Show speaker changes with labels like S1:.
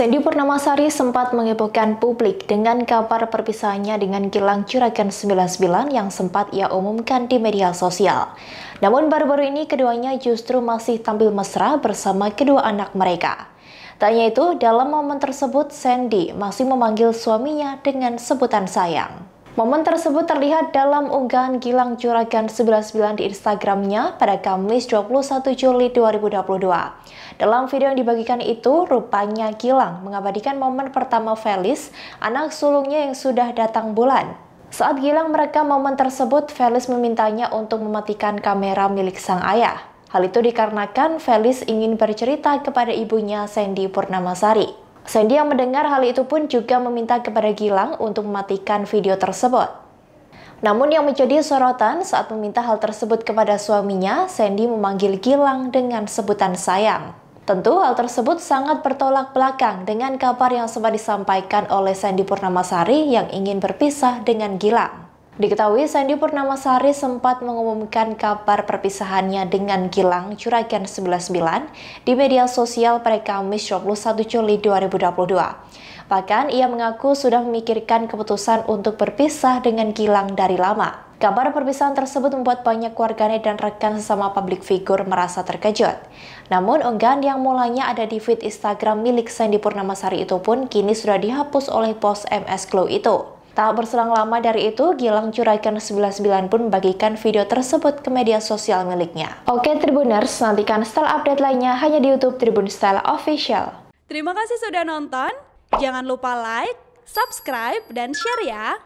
S1: Sandy Purnamasari sempat menghebohkan publik dengan kabar perpisahannya dengan Gilang Juragan 99 yang sempat ia umumkan di media sosial. Namun baru-baru ini keduanya justru masih tampil mesra bersama kedua anak mereka. Tanya itu, dalam momen tersebut Sandy masih memanggil suaminya dengan sebutan sayang. Momen tersebut terlihat dalam unggahan Gilang Juragan 99 di Instagramnya pada Kamis 21 Juli 2022. Dalam video yang dibagikan itu, rupanya Gilang mengabadikan momen pertama Felis, anak sulungnya yang sudah datang bulan. Saat Gilang merekam momen tersebut, Felis memintanya untuk mematikan kamera milik sang ayah. Hal itu dikarenakan Felis ingin bercerita kepada ibunya Sandy Purnamasari. Sandy yang mendengar hal itu pun juga meminta kepada Gilang untuk mematikan video tersebut. Namun yang menjadi sorotan saat meminta hal tersebut kepada suaminya, Sandy memanggil Gilang dengan sebutan sayang. Tentu hal tersebut sangat bertolak belakang dengan kabar yang sempat disampaikan oleh Sandy Purnamasari yang ingin berpisah dengan Gilang. Diketahui Sandi Purnama Sari sempat mengumumkan kabar perpisahannya dengan Gilang Curagan 99 di media sosial pada Kamis 21 Juli 2022. Bahkan ia mengaku sudah memikirkan keputusan untuk berpisah dengan Gilang dari lama. Kabar perpisahan tersebut membuat banyak warganet dan rekan sesama publik figur merasa terkejut. Namun, unggahan yang mulanya ada di feed Instagram milik Sandy Purnamasari itu pun kini sudah dihapus oleh pos MS Glow itu. Tak berselang lama dari itu, Gilang Curaikan 99 pun membagikan video tersebut ke media sosial miliknya. Oke Tribuners, nantikan style update lainnya hanya di Youtube Tribun Style Official.
S2: Terima kasih sudah nonton, jangan lupa like, subscribe, dan share ya!